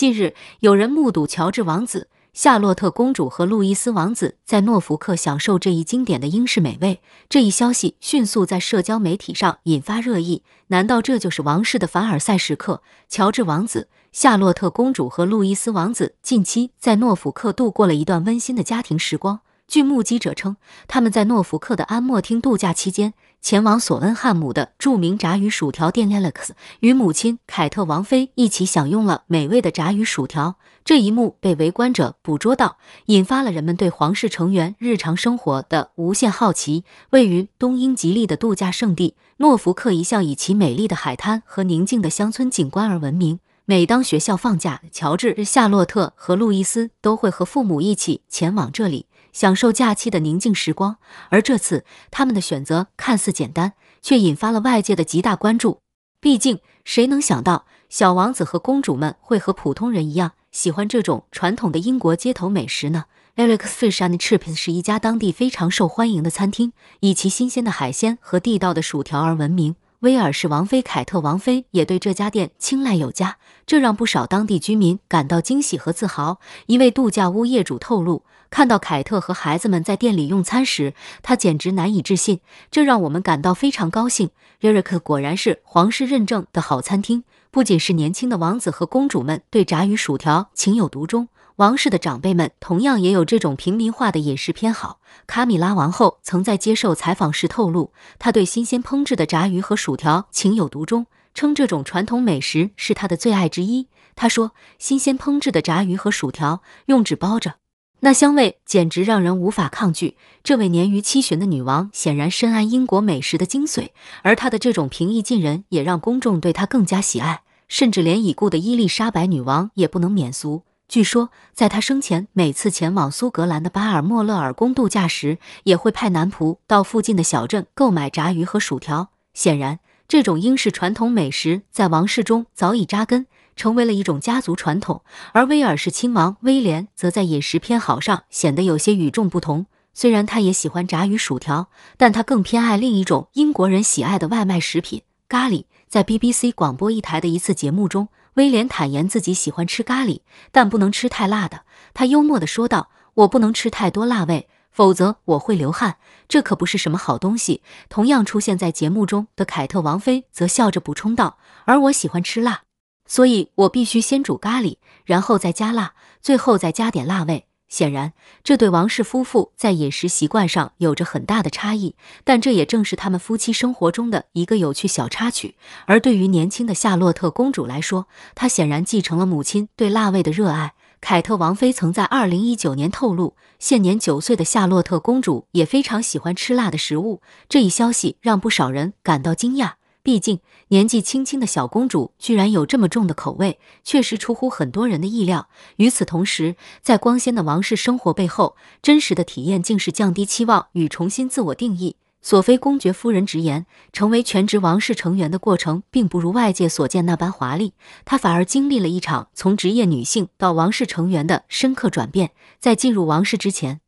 近日，有人目睹乔治王子、夏洛特公主和路易斯王子在诺福克享受这一经典的英式美味。这一消息迅速在社交媒体上引发热议。难道这就是王室的凡尔赛时刻？乔治王子、夏洛特公主和路易斯王子近期在诺福克度过了一段温馨的家庭时光。据目击者称，他们在诺福克的安莫汀度假期间，前往索恩汉姆的著名炸鱼薯条店 Alex，与母亲凯特王妃一起享用了美味的炸鱼薯条。这一幕被围观者捕捉到，引发了人们对皇室成员日常生活的无限好奇。位于东英吉利的度假胜地诺福克，一向以其美丽的海滩和宁静的乡村景观而闻名。每当学校放假，乔治、夏洛特和路易斯都会和父母一起前往这里。享受假期的宁静时光，而这次他们的选择看似简单，却引发了外界的极大关注。毕竟，谁能想到小王子和公主们会和普通人一样喜欢这种传统的英国街头美食呢？Alex Fish and Chips 是一家当地非常受欢迎的餐厅，以其新鲜的海鲜和地道的薯条而闻名。威尔士王妃凯特王妃也对这家店青睐有加，这让不少当地居民感到惊喜和自豪。一位度假屋业主透露，看到凯特和孩子们在店里用餐时，他简直难以置信。这让我们感到非常高兴。r 瑞克 e r 果然是皇室认证的好餐厅。不仅是年轻的王子和公主们对炸鱼薯条情有独钟，王室的长辈们同样也有这种平民化的饮食偏好。卡米拉王后曾在接受采访时透露，她对新鲜烹制的炸鱼和薯条情有独钟，称这种传统美食是她的最爱之一。她说：“新鲜烹制的炸鱼和薯条用纸包着。”那香味简直让人无法抗拒。这位年逾七旬的女王显然深谙英国美食的精髓，而她的这种平易近人也让公众对她更加喜爱，甚至连已故的伊丽莎白女王也不能免俗。据说，在她生前每次前往苏格兰的巴尔莫勒尔宫度假时，也会派男仆到附近的小镇购买炸鱼和薯条。显然，这种英式传统美食在王室中早已扎根。成为了一种家族传统，而威尔士亲王，威廉则在饮食偏好上显得有些与众不同。虽然他也喜欢炸鱼薯条，但他更偏爱另一种英国人喜爱的外卖食品——咖喱。在 BBC 广播一台的一次节目中，威廉坦言自己喜欢吃咖喱，但不能吃太辣的。他幽默地说道：“我不能吃太多辣味，否则我会流汗，这可不是什么好东西。”同样出现在节目中的凯特王妃则笑着补充道：“而我喜欢吃辣。”所以我必须先煮咖喱，然后再加辣，最后再加点辣味。显然，这对王室夫妇在饮食习惯上有着很大的差异，但这也正是他们夫妻生活中的一个有趣小插曲。而对于年轻的夏洛特公主来说，她显然继承了母亲对辣味的热爱。凯特王妃曾在二零一九年透露，现年九岁的夏洛特公主也非常喜欢吃辣的食物。这一消息让不少人感到惊讶。毕竟年纪轻轻的小公主居然有这么重的口味，确实出乎很多人的意料。与此同时，在光鲜的王室生活背后，真实的体验竟是降低期望与重新自我定义。索菲公爵夫人直言，成为全职王室成员的过程并不如外界所见那般华丽，她反而经历了一场从职业女性到王室成员的深刻转变。在进入王室之前。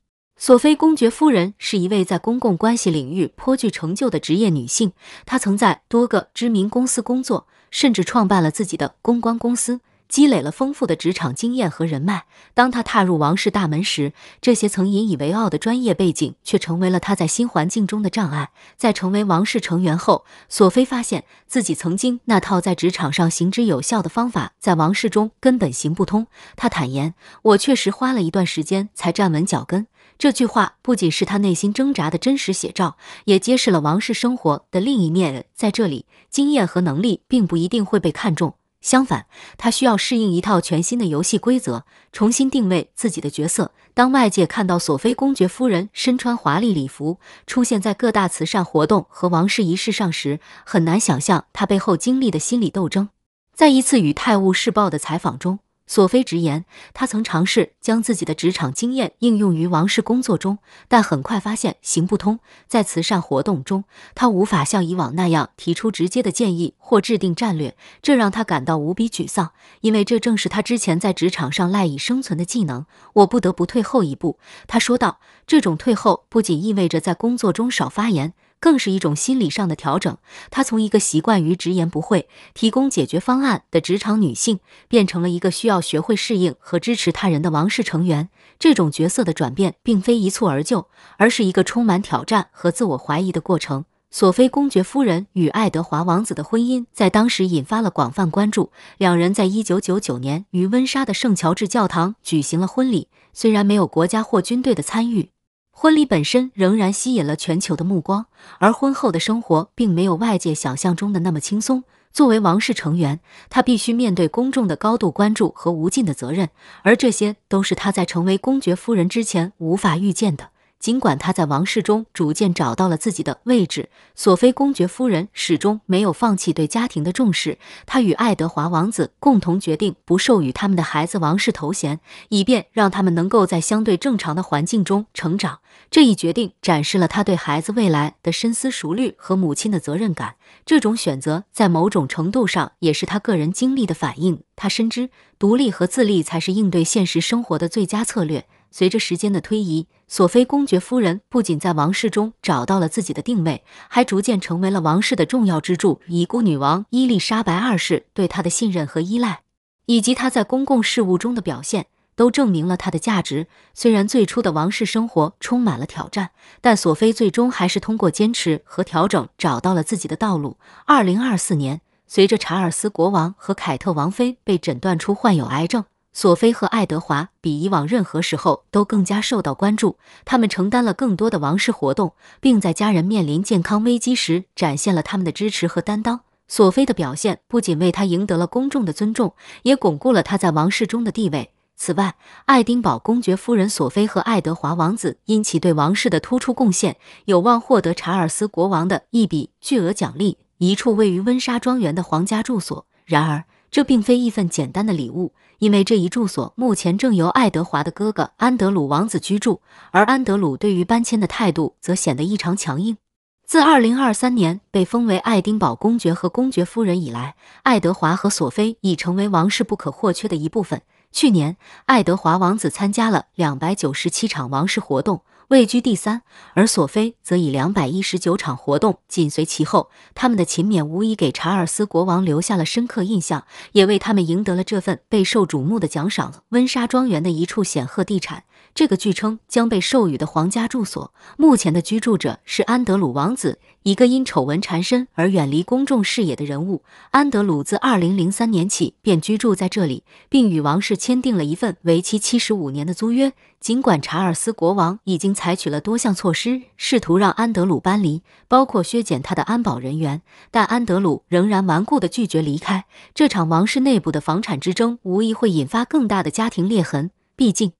索菲公爵夫人是一位在公共关系领域颇具成就的职业女性。她曾在多个知名公司工作，甚至创办了自己的公关公司，积累了丰富的职场经验和人脉。当她踏入王室大门时，这些曾引以为傲的专业背景却成为了她在新环境中的障碍。在成为王室成员后，索菲发现自己曾经那套在职场上行之有效的方法，在王室中根本行不通。她坦言：“我确实花了一段时间才站稳脚跟。”这句话不仅是他内心挣扎的真实写照，也揭示了王室生活的另一面。在这里，经验和能力并不一定会被看重，相反，他需要适应一套全新的游戏规则，重新定位自己的角色。当外界看到索菲公爵夫人身穿华丽礼服，出现在各大慈善活动和王室仪式上时，很难想象她背后经历的心理斗争。在一次与《泰晤士报》的采访中。索菲直言，她曾尝试将自己的职场经验应用于王室工作中，但很快发现行不通。在慈善活动中，她无法像以往那样提出直接的建议或制定战略，这让她感到无比沮丧，因为这正是她之前在职场上赖以生存的技能。我不得不退后一步，他说道。这种退后不仅意味着在工作中少发言。更是一种心理上的调整。她从一个习惯于直言不讳、提供解决方案的职场女性，变成了一个需要学会适应和支持他人的王室成员。这种角色的转变并非一蹴而就，而是一个充满挑战和自我怀疑的过程。索菲公爵夫人与爱德华王子的婚姻在当时引发了广泛关注。两人在一九九九年于温莎的圣乔治教堂举行了婚礼，虽然没有国家或军队的参与。婚礼本身仍然吸引了全球的目光，而婚后的生活并没有外界想象中的那么轻松。作为王室成员，他必须面对公众的高度关注和无尽的责任，而这些都是他在成为公爵夫人之前无法预见的。尽管他在王室中逐渐找到了自己的位置，索菲公爵夫人始终没有放弃对家庭的重视。她与爱德华王子共同决定不授予他们的孩子王室头衔，以便让他们能够在相对正常的环境中成长。这一决定展示了他对孩子未来的深思熟虑和母亲的责任感。这种选择在某种程度上也是他个人经历的反应。他深知独立和自立才是应对现实生活的最佳策略。随着时间的推移，索菲公爵夫人不仅在王室中找到了自己的定位，还逐渐成为了王室的重要支柱。已故女王伊丽莎白二世对她的信任和依赖，以及她在公共事务中的表现，都证明了她的价值。虽然最初的王室生活充满了挑战，但索菲最终还是通过坚持和调整找到了自己的道路。二零二四年，随着查尔斯国王和凯特王妃被诊断出患有癌症。索菲和爱德华比以往任何时候都更加受到关注，他们承担了更多的王室活动，并在家人面临健康危机时展现了他们的支持和担当。索菲的表现不仅为他赢得了公众的尊重，也巩固了他在王室中的地位。此外，爱丁堡公爵夫人索菲和爱德华王子因其对王室的突出贡献，有望获得查尔斯国王的一笔巨额奖励，一处位于温莎庄园的皇家住所。然而，这并非一份简单的礼物，因为这一住所目前正由爱德华的哥哥安德鲁王子居住，而安德鲁对于搬迁的态度则显得异常强硬。自2023年被封为爱丁堡公爵和公爵夫人以来，爱德华和索菲已成为王室不可或缺的一部分。去年，爱德华王子参加了297场王室活动。位居第三，而索菲则以两百一十九场活动紧随其后。他们的勤勉无疑给查尔斯国王留下了深刻印象，也为他们赢得了这份备受瞩目的奖赏——温莎庄园的一处显赫地产。这个据称将被授予的皇家住所，目前的居住者是安德鲁王子。一个因丑闻缠身而远离公众视野的人物安德鲁自二零零三年起便居住在这里，并与王室签订了一份为期七十五年的租约。尽管查尔斯国王已经采取了多项措施，试图让安德鲁搬离，包括削减他的安保人员，但安德鲁仍然顽固地拒绝离开。这场王室内部的房产之争无疑会引发更大的家庭裂痕。毕竟，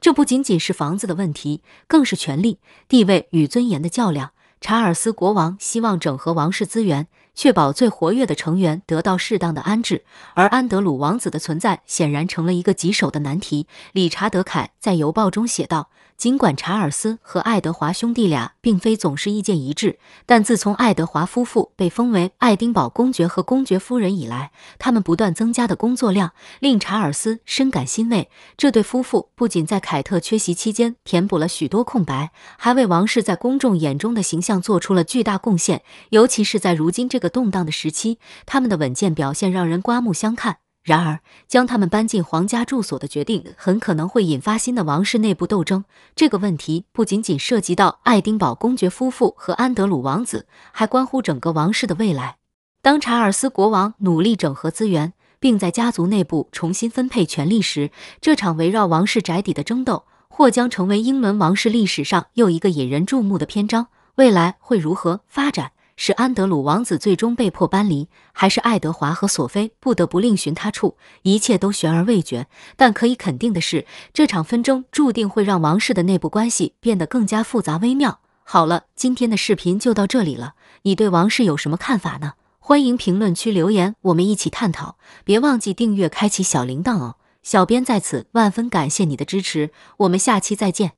这不仅仅是房子的问题，更是权力、地位与尊严的较量。查尔斯国王希望整合王室资源，确保最活跃的成员得到适当的安置，而安德鲁王子的存在显然成了一个棘手的难题。理查德·凯在邮报中写道。尽管查尔斯和爱德华兄弟俩并非总是意见一致，但自从爱德华夫妇被封为爱丁堡公爵和公爵夫人以来，他们不断增加的工作量令查尔斯深感欣慰。这对夫妇不仅在凯特缺席期间填补了许多空白，还为王室在公众眼中的形象做出了巨大贡献。尤其是在如今这个动荡的时期，他们的稳健表现让人刮目相看。然而，将他们搬进皇家住所的决定很可能会引发新的王室内部斗争。这个问题不仅仅涉及到爱丁堡公爵夫妇和安德鲁王子，还关乎整个王室的未来。当查尔斯国王努力整合资源，并在家族内部重新分配权力时，这场围绕王室宅邸的争斗或将成为英伦王室历史上又一个引人注目的篇章。未来会如何发展？是安德鲁王子最终被迫搬离，还是爱德华和索菲不得不另寻他处？一切都悬而未决。但可以肯定的是，这场纷争注定会让王室的内部关系变得更加复杂微妙。好了，今天的视频就到这里了。你对王室有什么看法呢？欢迎评论区留言，我们一起探讨。别忘记订阅、开启小铃铛哦！小编在此万分感谢你的支持。我们下期再见。